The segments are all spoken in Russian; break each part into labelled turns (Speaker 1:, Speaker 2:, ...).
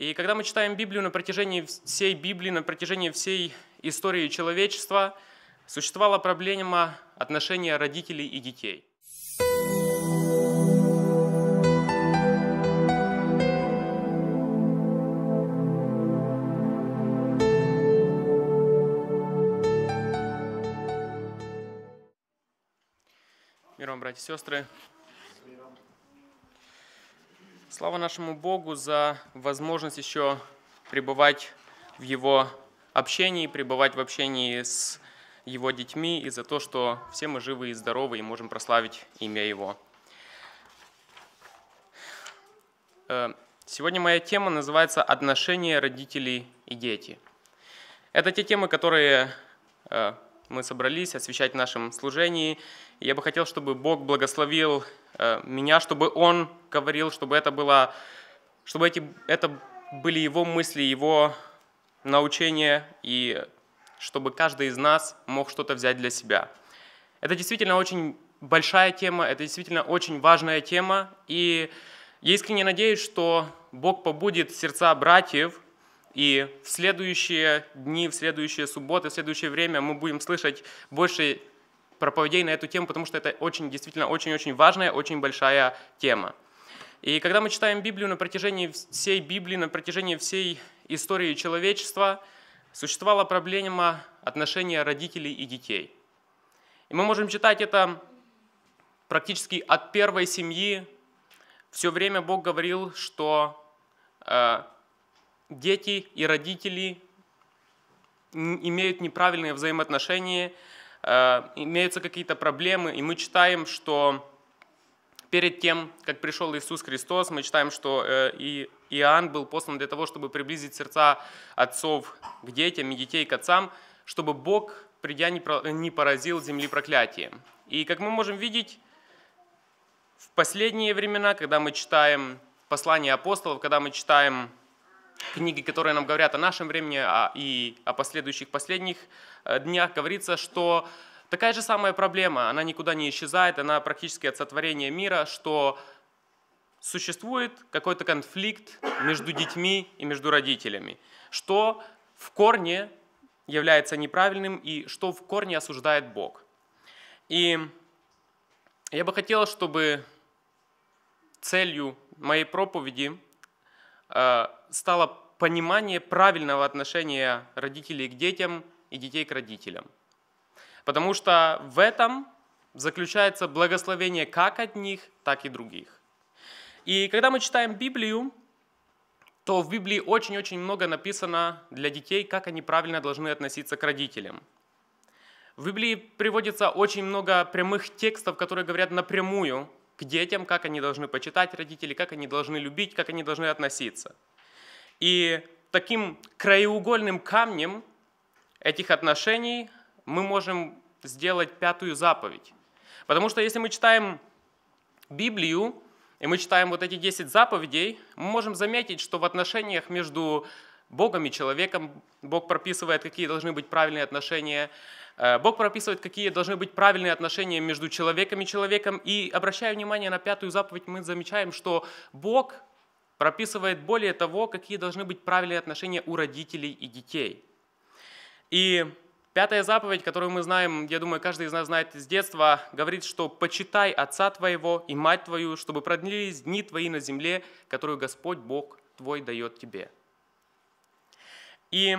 Speaker 1: И когда мы читаем Библию на протяжении всей Библии, на протяжении всей истории человечества, существовала проблема отношения родителей и детей. Миром, братья и сестры. Слава нашему Богу за возможность еще пребывать в Его общении, пребывать в общении с Его детьми, и за то, что все мы живы и здоровы и можем прославить имя Его. Э, сегодня моя тема называется «Отношения родителей и дети». Это те темы, которые э, мы собрались освещать в нашем служении. я бы хотел, чтобы Бог благословил Э, меня, чтобы он говорил, чтобы это было, чтобы эти, это были его мысли, его научения, и чтобы каждый из нас мог что-то взять для себя. Это действительно очень большая тема, это действительно очень важная тема, и я искренне надеюсь, что Бог побудит сердца братьев, и в следующие дни, в следующие субботы, в следующее время мы будем слышать больше проповедей на эту тему, потому что это очень, действительно, очень-очень важная, очень большая тема. И когда мы читаем Библию на протяжении всей Библии, на протяжении всей истории человечества, существовала проблема отношения родителей и детей. И мы можем читать это практически от первой семьи. Все время Бог говорил, что э, дети и родители имеют неправильные взаимоотношения, Э, имеются какие-то проблемы, и мы читаем, что перед тем, как пришел Иисус Христос, мы читаем, что э, и Иоанн был послан для того, чтобы приблизить сердца отцов к детям и детей к отцам, чтобы Бог, придя, не поразил земли проклятием. И как мы можем видеть, в последние времена, когда мы читаем послание апостолов, когда мы читаем книги, которые нам говорят о нашем времени а, и о последующих последних э, днях, говорится, что такая же самая проблема, она никуда не исчезает, она практически от сотворения мира, что существует какой-то конфликт между детьми и между родителями, что в корне является неправильным и что в корне осуждает Бог. И я бы хотел, чтобы целью моей проповеди – Э, стало понимание правильного отношения родителей к детям и детей к родителям. Потому что в этом заключается благословение как одних, так и других. И когда мы читаем Библию, то в Библии очень-очень много написано для детей, как они правильно должны относиться к родителям. В Библии приводится очень много прямых текстов, которые говорят напрямую к детям, как они должны почитать родители, как они должны любить, как они должны относиться. И таким краеугольным камнем этих отношений мы можем сделать пятую заповедь. Потому что если мы читаем Библию, и мы читаем вот эти 10 заповедей, мы можем заметить, что в отношениях между Богом и человеком Бог прописывает, какие должны быть правильные отношения – Э, Бог прописывает, какие должны быть правильные отношения между человеком и человеком. И обращая внимание на пятую заповедь, мы замечаем, что Бог прописывает более того, какие должны быть правильные отношения у родителей и детей. И пятая заповедь, которую мы знаем, я думаю, каждый из нас знает с детства, говорит, что «почитай отца твоего и мать твою, чтобы продлились дни твои на земле, которую Господь Бог твой дает тебе». И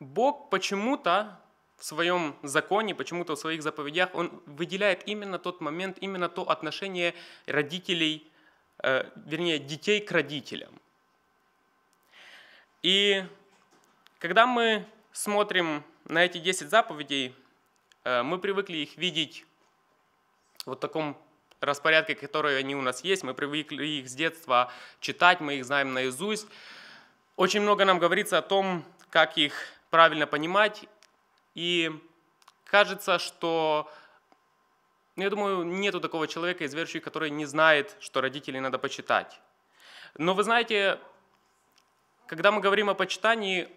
Speaker 1: Бог почему-то в своем законе, почему-то в своих заповедях, он выделяет именно тот момент, именно то отношение родителей, э, вернее, детей к родителям. И когда мы смотрим на эти 10 заповедей, э, мы привыкли их видеть вот в таком распорядке, который они у нас есть. Мы привыкли их с детства читать, мы их знаем наизусть. Очень много нам говорится о том, как их правильно понимать. И кажется, что ну, я думаю, нету такого человека из верующих, который не знает, что родителей надо почитать. Но вы знаете, когда мы говорим о почитании,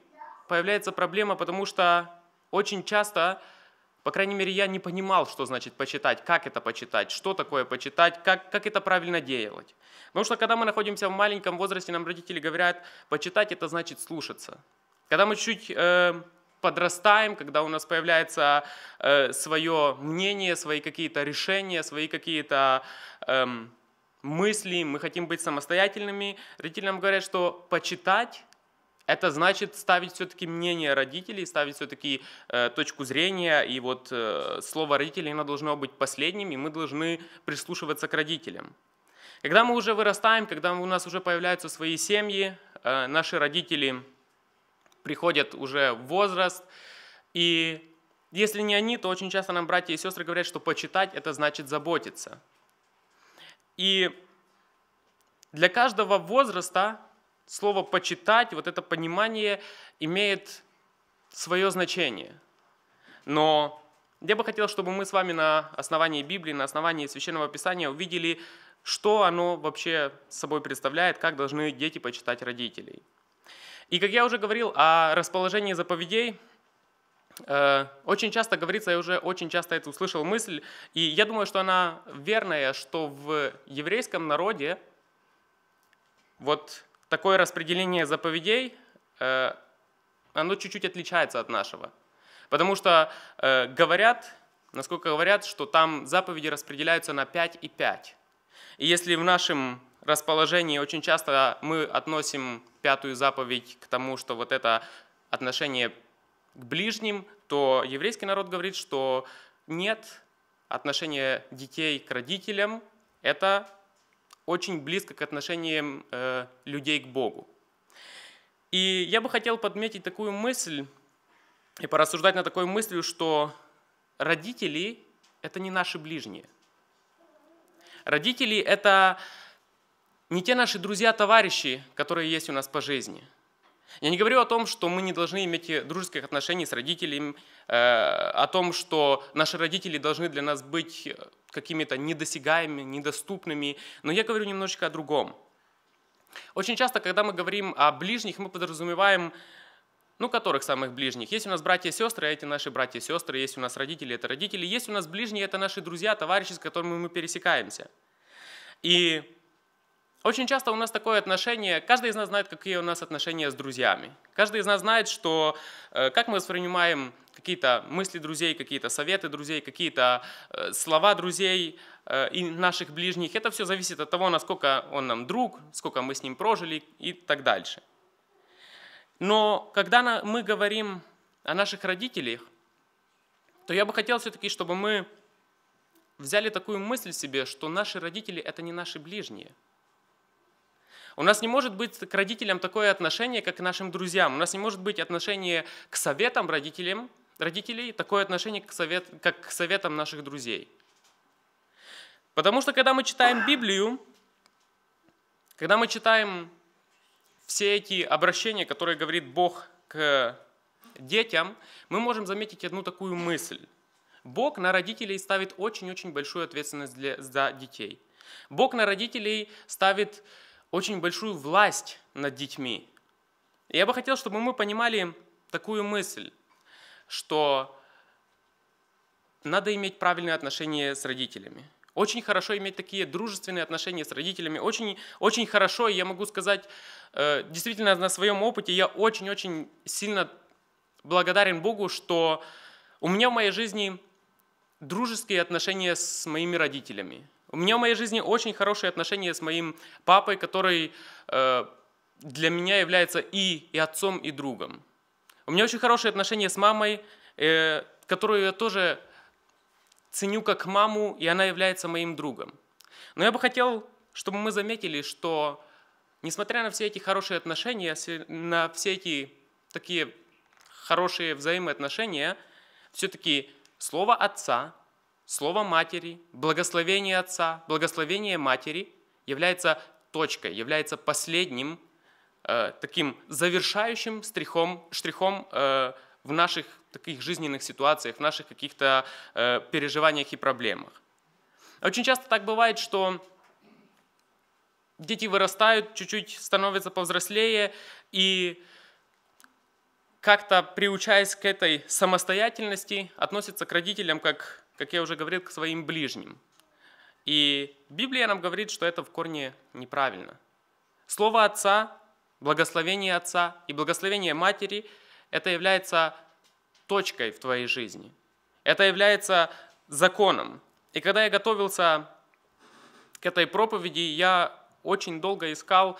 Speaker 1: появляется проблема, потому что очень часто, по крайней мере, я не понимал, что значит почитать, как это почитать, что такое почитать, как, как это правильно делать. Потому что когда мы находимся в маленьком возрасте, нам родители говорят, почитать это значит слушаться. Когда мы чуть э, подрастаем, когда у нас появляется э, свое мнение, свои какие-то решения, свои какие-то э, мысли, мы хотим быть самостоятельными, родители нам говорят, что почитать это значит ставить все-таки мнение родителей, ставить все-таки э, точку зрения, и вот э, слово родителей, оно должно быть последним, и мы должны прислушиваться к родителям. Когда мы уже вырастаем, когда у нас уже появляются свои семьи, э, наши родители – приходят уже в возраст, и если не они, то очень часто нам братья и сестры говорят, что почитать – это значит заботиться. И для каждого возраста слово «почитать», вот это понимание имеет свое значение. Но я бы хотел, чтобы мы с вами на основании Библии, на основании Священного Писания увидели, что оно вообще собой представляет, как должны дети почитать родителей – и как я уже говорил о расположении заповедей, э, очень часто говорится, я уже очень часто это услышал мысль, и я думаю, что она верная, что в еврейском народе вот такое распределение заповедей, э, оно чуть-чуть отличается от нашего. Потому что э, говорят, насколько говорят, что там заповеди распределяются на 5 и 5. И если в нашем расположении очень часто мы относим пятую заповедь к тому, что вот это отношение к ближним, то еврейский народ говорит, что нет, отношение детей к родителям – это очень близко к отношениям э, людей к Богу. И я бы хотел подметить такую мысль и порассуждать на такой мыслью, что родители – это не наши ближние. Родители – это не те наши друзья, товарищи, которые есть у нас по жизни. Я не говорю о том, что мы не должны иметь э, дружеских отношений с родителями, э, о том, что наши родители должны для нас быть э, какими-то недосягаемыми, недоступными, но я говорю немножечко о другом. Очень часто, когда мы говорим о ближних, мы подразумеваем, ну, которых самых ближних? Есть у нас братья и сестры, а эти наши братья и сестры, есть у нас родители, это родители, есть у нас ближние, это наши друзья, товарищи, с которыми мы пересекаемся. И очень часто у нас такое отношение, каждый из нас знает, какие у нас отношения с друзьями. Каждый из нас знает, что э, как мы воспринимаем какие-то мысли друзей, какие-то советы друзей, какие-то э, слова друзей э, и наших ближних. Это все зависит от того, насколько он нам друг, сколько мы с ним прожили и так дальше. Но когда мы говорим о наших родителях, то я бы хотел все-таки, чтобы мы взяли такую мысль себе, что наши родители – это не наши ближние – у нас не может быть к родителям такое отношение, как к нашим друзьям. У нас не может быть отношение к советам родителям, родителей, такое отношение к совет, как к советам наших друзей. Потому что когда мы читаем Библию, когда мы читаем все эти обращения, которые говорит Бог к детям, мы можем заметить одну такую мысль. Бог на родителей ставит очень-очень большую ответственность для, за детей. Бог на родителей ставит очень большую власть над детьми. я бы хотел, чтобы мы понимали такую мысль, что надо иметь правильные отношения с родителями. Очень хорошо иметь такие дружественные отношения с родителями. Очень, очень хорошо, я могу сказать, э, действительно на своем опыте я очень-очень сильно благодарен Богу, что у меня в моей жизни дружеские отношения с моими родителями. У меня в моей жизни очень хорошие отношения с моим папой, который э, для меня является и, и отцом, и другом. У меня очень хорошие отношения с мамой, э, которую я тоже ценю как маму, и она является моим другом. Но я бы хотел, чтобы мы заметили, что несмотря на все эти хорошие отношения, на все эти такие хорошие взаимоотношения, все-таки слово отца слово матери, благословение отца, благословение матери является точкой, является последним э, таким завершающим штрихом, штрихом э, в наших таких жизненных ситуациях, в наших каких-то э, переживаниях и проблемах. Очень часто так бывает, что дети вырастают, чуть-чуть становятся повзрослее, и как-то приучаясь к этой самостоятельности, относятся к родителям как как я уже говорил, к своим ближним. И Библия нам говорит, что это в корне неправильно. Слово Отца, благословение Отца и благословение Матери – это является точкой в твоей жизни. Это является законом. И когда я готовился к этой проповеди, я очень долго искал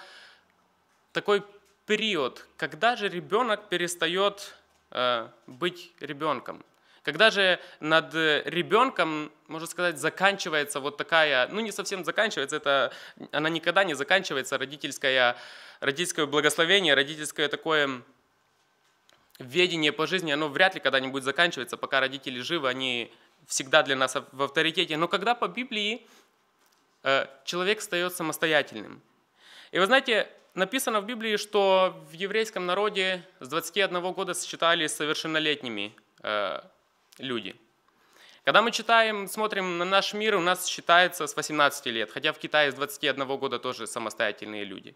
Speaker 1: такой период, когда же ребенок перестает э, быть ребенком, когда же над э, ребенком, можно сказать, заканчивается вот такая, ну не совсем заканчивается, это, она никогда не заканчивается, родительское, родительское благословение, родительское такое ведение по жизни, оно вряд ли когда-нибудь заканчивается, пока родители живы, они всегда для нас в авторитете. Но когда по Библии э, человек стает самостоятельным. И вы знаете, написано в Библии, что в еврейском народе с 21 года считали совершеннолетними э, люди. Когда мы читаем, смотрим на наш мир, у нас считается с 18 лет, хотя в Китае с 21 года тоже самостоятельные люди.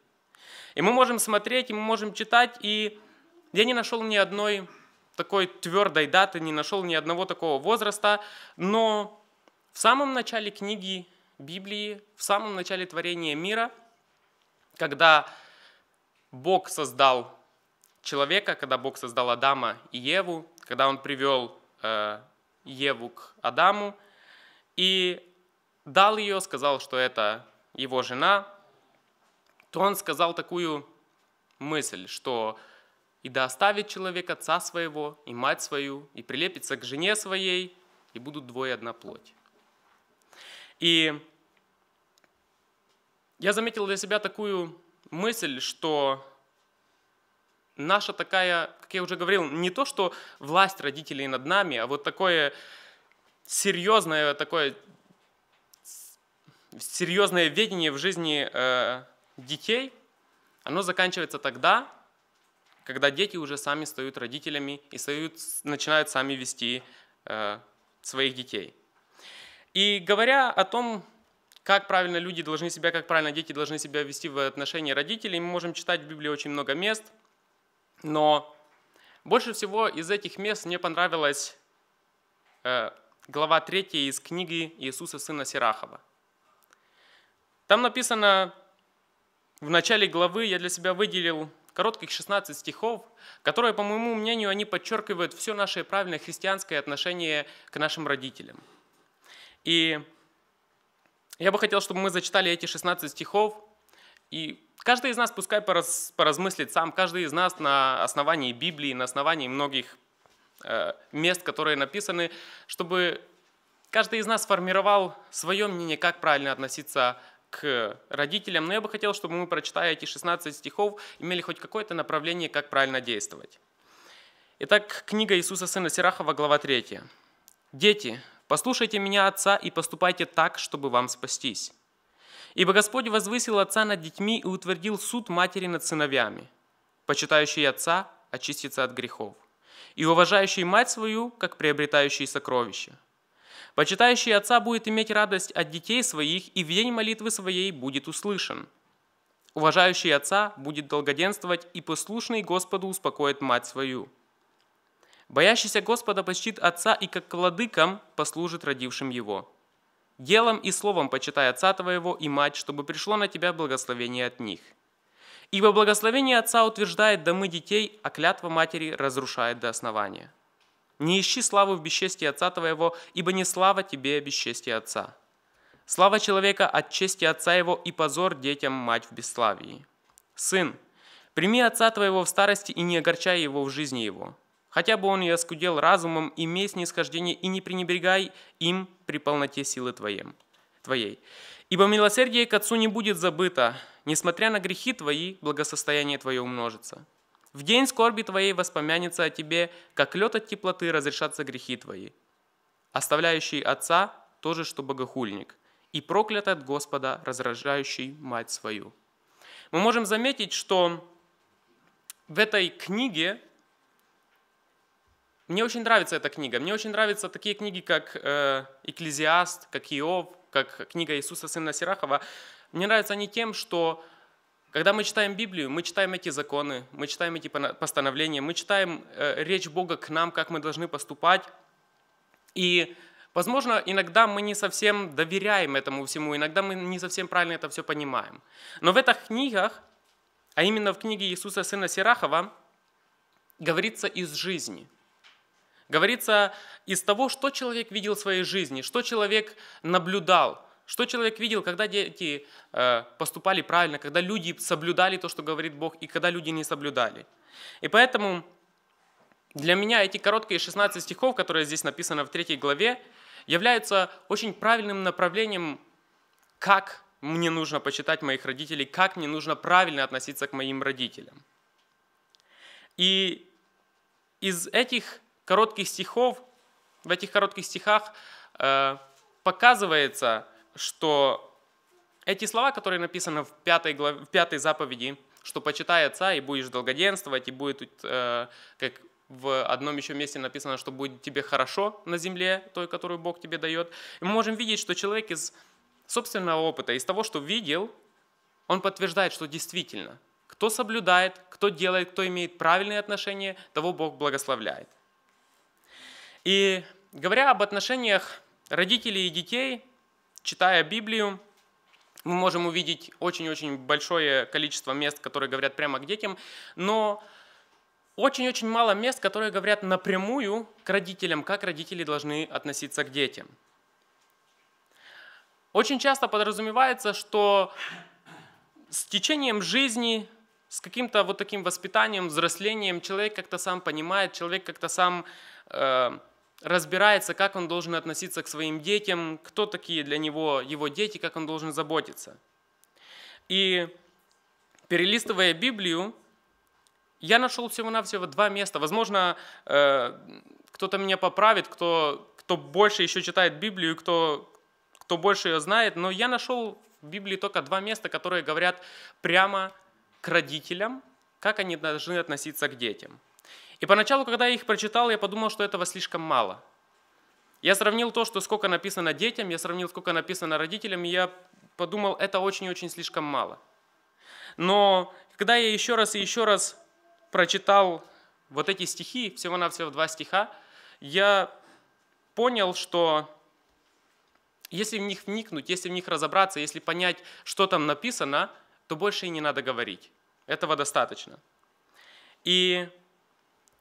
Speaker 1: И мы можем смотреть, и мы можем читать, и я не нашел ни одной такой твердой даты, не нашел ни одного такого возраста, но в самом начале книги Библии, в самом начале творения мира, когда Бог создал человека, когда Бог создал Адама и Еву, когда Он привел Еву к Адаму и дал ее, сказал, что это его жена, то он сказал такую мысль, что «И да оставит человек отца своего и мать свою, и прилепится к жене своей, и будут двое одна плоть». И я заметил для себя такую мысль, что наша такая, как я уже говорил, не то, что власть родителей над нами, а вот такое серьезное, такое серьезное ведение в жизни э, детей, оно заканчивается тогда, когда дети уже сами стают родителями и стают, начинают сами вести э, своих детей. И говоря о том, как правильно люди должны себя, как правильно дети должны себя вести в отношении родителей, мы можем читать в Библии очень много мест – но больше всего из этих мест мне понравилась э, глава 3 из книги Иисуса сына Сирахова. Там написано, в начале главы я для себя выделил коротких 16 стихов, которые, по моему мнению, они подчеркивают все наше правильное христианское отношение к нашим родителям. И я бы хотел, чтобы мы зачитали эти 16 стихов и Каждый из нас пускай пораз, поразмыслит сам, каждый из нас на основании Библии, на основании многих э, мест, которые написаны, чтобы каждый из нас сформировал свое мнение, как правильно относиться к родителям. Но я бы хотел, чтобы мы, прочитая эти 16 стихов, имели хоть какое-то направление, как правильно действовать. Итак, книга Иисуса Сына Сирахова, глава 3. «Дети, послушайте меня, Отца, и поступайте так, чтобы вам спастись». Ибо Господь возвысил отца над детьми и утвердил суд матери над сыновьями. Почитающий отца очистится от грехов, и уважающий мать свою, как приобретающий сокровища. Почитающий отца будет иметь радость от детей своих, и в день молитвы своей будет услышан. Уважающий отца будет долгоденствовать, и послушный Господу успокоит мать свою. Боящийся Господа почтит отца и как к владыкам послужит родившим его». Делом и словом почитай отца твоего и мать, чтобы пришло на тебя благословение от них. Ибо благословение отца утверждает домы детей, а клятва матери разрушает до основания. Не ищи славу в бесчестии отца твоего, ибо не слава тебе бесчестие отца. Слава человека от чести отца его и позор детям мать в бесславии. Сын, прими отца твоего в старости и не огорчай его в жизни его. Хотя бы он и оскудел разумом, имей снисхождение и не пренебрегай им при полноте силы твоем, твоей. Ибо милосердие к Отцу не будет забыто, несмотря на грехи твои, благосостояние твое умножится. В день скорби твоей воспомянется о тебе, как лед от теплоты разрешатся грехи твои. Оставляющий отца тоже, что богохульник, и проклят от Господа, разражающий мать свою. Мы можем заметить, что в этой книге мне очень нравится эта книга. Мне очень нравятся такие книги, как э, «Экклезиаст», как «Иов», как книга Иисуса Сына Сирахова. Мне нравятся они тем, что когда мы читаем Библию, мы читаем эти законы, мы читаем эти постановления, мы читаем э, речь Бога к нам, как мы должны поступать. И, возможно, иногда мы не совсем доверяем этому всему, иногда мы не совсем правильно это все понимаем. Но в этих книгах, а именно в книге Иисуса Сына Сирахова, говорится из жизни – Говорится из того, что человек видел в своей жизни, что человек наблюдал, что человек видел, когда дети э, поступали правильно, когда люди соблюдали то, что говорит Бог, и когда люди не соблюдали. И поэтому для меня эти короткие 16 стихов, которые здесь написаны в третьей главе, являются очень правильным направлением, как мне нужно почитать моих родителей, как мне нужно правильно относиться к моим родителям. И из этих коротких стихов, в этих коротких стихах э, показывается, что эти слова, которые написаны в пятой, глав... в пятой заповеди, что почитай отца и будешь долгоденствовать, и будет, э, как в одном еще месте написано, что будет тебе хорошо на земле, той, которую Бог тебе дает. И мы можем видеть, что человек из собственного опыта, из того, что видел, он подтверждает, что действительно, кто соблюдает, кто делает, кто имеет правильные отношения, того Бог благословляет. И говоря об отношениях родителей и детей, читая Библию, мы можем увидеть очень-очень большое количество мест, которые говорят прямо к детям, но очень-очень мало мест, которые говорят напрямую к родителям, как родители должны относиться к детям. Очень часто подразумевается, что с течением жизни, с каким-то вот таким воспитанием, взрослением человек как-то сам понимает, человек как-то сам э, разбирается, как он должен относиться к своим детям, кто такие для него его дети, как он должен заботиться. И перелистывая Библию, я нашел всего-навсего два места. Возможно, э, кто-то меня поправит, кто, кто больше еще читает Библию, кто, кто больше ее знает, но я нашел в Библии только два места, которые говорят прямо к родителям, как они должны относиться к детям. И поначалу, когда я их прочитал, я подумал, что этого слишком мало. Я сравнил то, что сколько написано детям, я сравнил, сколько написано родителям, и я подумал, это очень-очень слишком мало. Но когда я еще раз и еще раз прочитал вот эти стихи, всего-навсего два стиха, я понял, что если в них вникнуть, если в них разобраться, если понять, что там написано, то больше и не надо говорить. Этого достаточно. И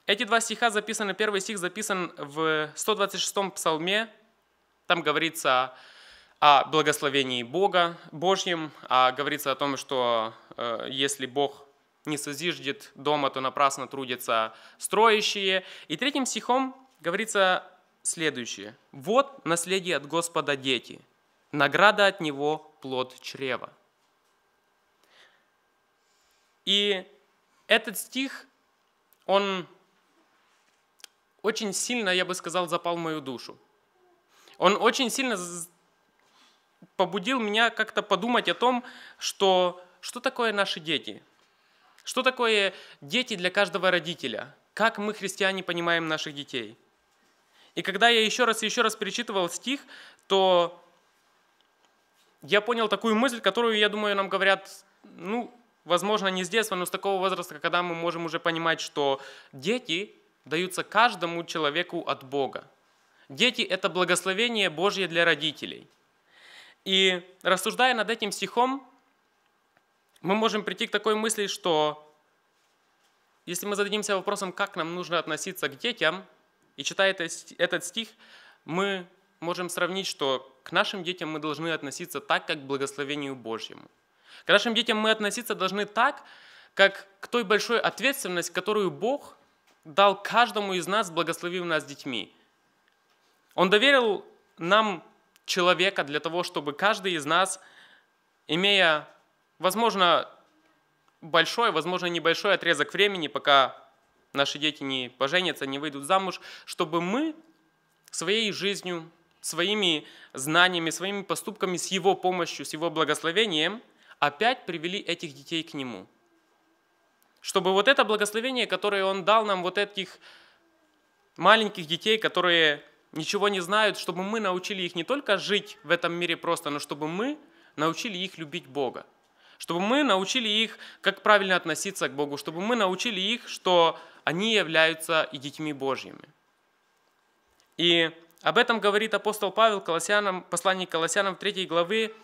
Speaker 1: эти два стиха записаны, первый стих записан в 126-м псалме. Там говорится о благословении Бога, Божьем, а говорится о том, что э, если Бог не созиждет дома, то напрасно трудятся строящие. И третьим стихом говорится следующее. «Вот наследие от Господа дети, награда от Него – плод чрева». И этот стих, он очень сильно, я бы сказал, запал в мою душу. Он очень сильно побудил меня как-то подумать о том, что, что такое наши дети, что такое дети для каждого родителя, как мы, христиане, понимаем наших детей. И когда я еще раз и еще раз перечитывал стих, то я понял такую мысль, которую, я думаю, нам говорят, ну, возможно, не с детства, но с такого возраста, когда мы можем уже понимать, что дети даются каждому человеку от Бога. Дети – это благословение Божье для родителей. И рассуждая над этим стихом, мы можем прийти к такой мысли, что если мы зададимся вопросом, как нам нужно относиться к детям, и читая этот стих, мы можем сравнить, что к нашим детям мы должны относиться так, как к благословению Божьему. К нашим детям мы относиться должны так, как к той большой ответственности, которую Бог дал каждому из нас, благословив нас детьми. Он доверил нам человека для того, чтобы каждый из нас, имея, возможно, большой, возможно, небольшой отрезок времени, пока наши дети не поженятся, не выйдут замуж, чтобы мы своей жизнью, своими знаниями, своими поступками, с Его помощью, с Его благословением опять привели этих детей к Нему – чтобы вот это благословение, которое Он дал нам, вот этих маленьких детей, которые ничего не знают, чтобы мы научили их не только жить в этом мире просто, но чтобы мы научили их любить Бога. Чтобы мы научили их, как правильно относиться к Богу, чтобы мы научили их, что они являются и детьми Божьими. И об этом говорит апостол Павел Колоссянам, послании Колоссянам 3 главы.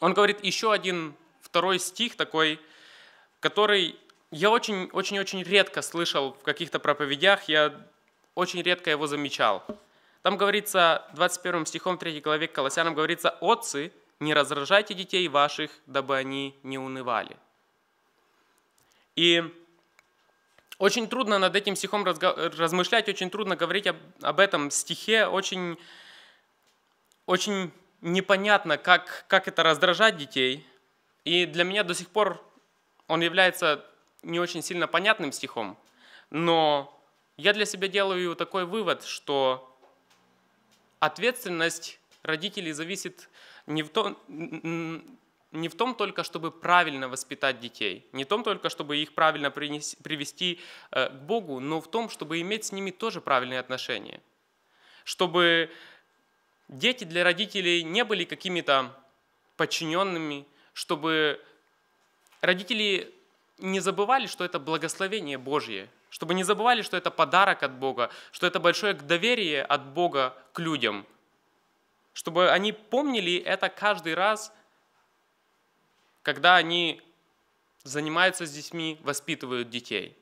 Speaker 1: Он говорит еще один, второй стих такой, который я очень-очень-очень редко слышал в каких-то проповедях, я очень редко его замечал. Там говорится, 21 стихом 3 главе к Колоссянам говорится, «Отцы, не раздражайте детей ваших, дабы они не унывали». И очень трудно над этим стихом размышлять, очень трудно говорить об, об этом стихе, очень, очень непонятно, как, как это раздражать детей. И для меня до сих пор он является не очень сильно понятным стихом, но я для себя делаю такой вывод, что ответственность родителей зависит не в том, не в том только, чтобы правильно воспитать детей, не в том только, чтобы их правильно принес, привести э, к Богу, но в том, чтобы иметь с ними тоже правильные отношения. Чтобы дети для родителей не были какими-то подчиненными, чтобы родители не забывали, что это благословение Божье, чтобы не забывали, что это подарок от Бога, что это большое доверие от Бога к людям, чтобы они помнили это каждый раз, когда они занимаются с детьми, воспитывают детей.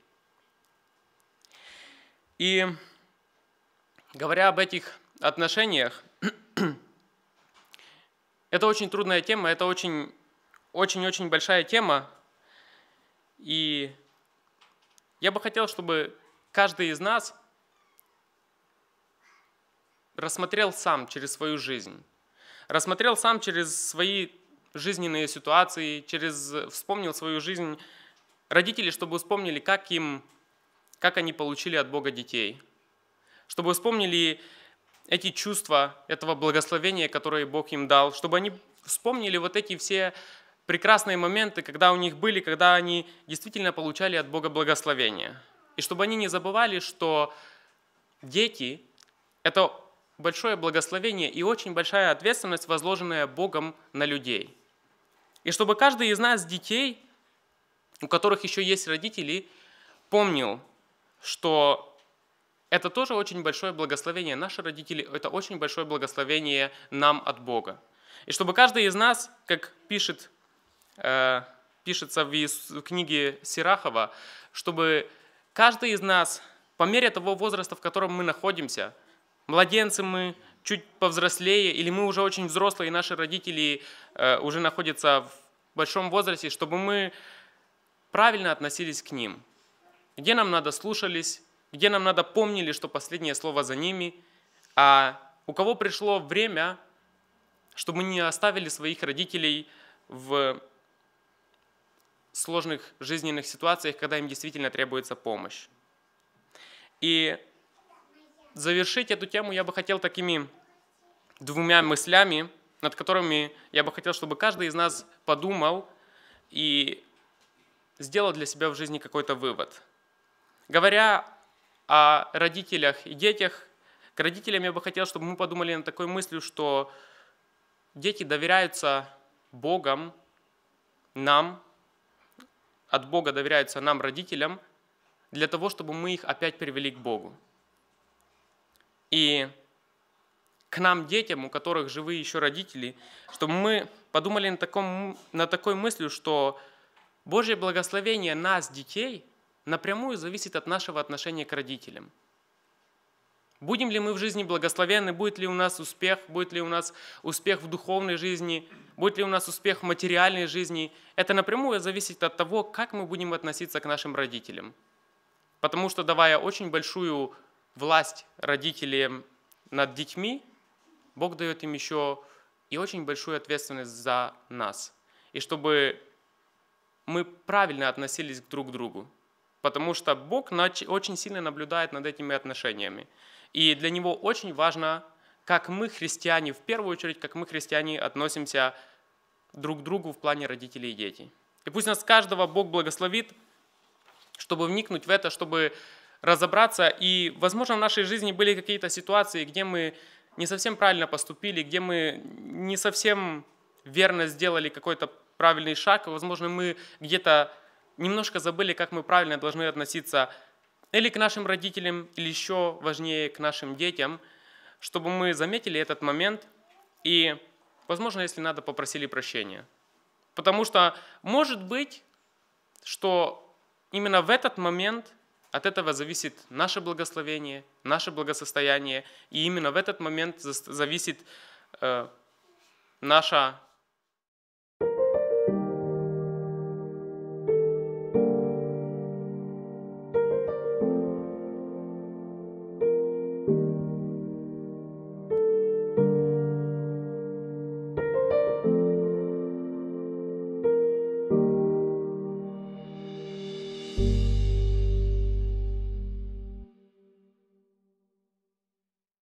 Speaker 1: И говоря об этих отношениях, это очень трудная тема, это очень, очень-очень большая тема, и я бы хотел, чтобы каждый из нас рассмотрел сам через свою жизнь, рассмотрел сам через свои жизненные ситуации, через вспомнил свою жизнь родители, чтобы вспомнили, как им, как они получили от Бога детей, чтобы вспомнили эти чувства этого благословения, которое Бог им дал, чтобы они вспомнили вот эти все прекрасные моменты, когда у них были, когда они действительно получали от Бога благословение. И чтобы они не забывали, что дети – это большое благословение и очень большая ответственность, возложенная Богом на людей. И чтобы каждый из нас, детей, у которых еще есть родители, помнил, что это тоже очень большое благословение. Наши родители – это очень большое благословение нам от Бога. И чтобы каждый из нас, как пишет Э, пишется в книге Сирахова, чтобы каждый из нас, по мере того возраста, в котором мы находимся, младенцы мы, чуть повзрослее, или мы уже очень взрослые, и наши родители э, уже находятся в большом возрасте, чтобы мы правильно относились к ним. Где нам надо слушались, где нам надо помнили, что последнее слово за ними, а у кого пришло время, чтобы мы не оставили своих родителей в сложных жизненных ситуациях, когда им действительно требуется помощь. И завершить эту тему я бы хотел такими двумя мыслями, над которыми я бы хотел, чтобы каждый из нас подумал и сделал для себя в жизни какой-то вывод. Говоря о родителях и детях, к родителям я бы хотел, чтобы мы подумали над такой мыслью, что дети доверяются Богом, нам, от Бога доверяются нам, родителям, для того, чтобы мы их опять привели к Богу. И к нам, детям, у которых живы еще родители, чтобы мы подумали на, таком, на такой мыслью, что Божье благословение нас, детей, напрямую зависит от нашего отношения к родителям. Будем ли мы в жизни благословенны, будет ли у нас успех, будет ли у нас успех в духовной жизни – будет ли у нас успех в материальной жизни, это напрямую зависит от того, как мы будем относиться к нашим родителям. Потому что давая очень большую власть родителям над детьми, Бог дает им еще и очень большую ответственность за нас. И чтобы мы правильно относились друг к другу. Потому что Бог очень сильно наблюдает над этими отношениями. И для Него очень важно, как мы, христиане, в первую очередь, как мы, христиане, относимся друг другу в плане родителей и детей. И пусть нас каждого Бог благословит, чтобы вникнуть в это, чтобы разобраться. И, возможно, в нашей жизни были какие-то ситуации, где мы не совсем правильно поступили, где мы не совсем верно сделали какой-то правильный шаг. Возможно, мы где-то немножко забыли, как мы правильно должны относиться или к нашим родителям, или еще важнее, к нашим детям, чтобы мы заметили этот момент и Возможно, если надо, попросили прощения. Потому что, может быть, что именно в этот момент от этого зависит наше благословение, наше благосостояние, и именно в этот момент зависит э, наша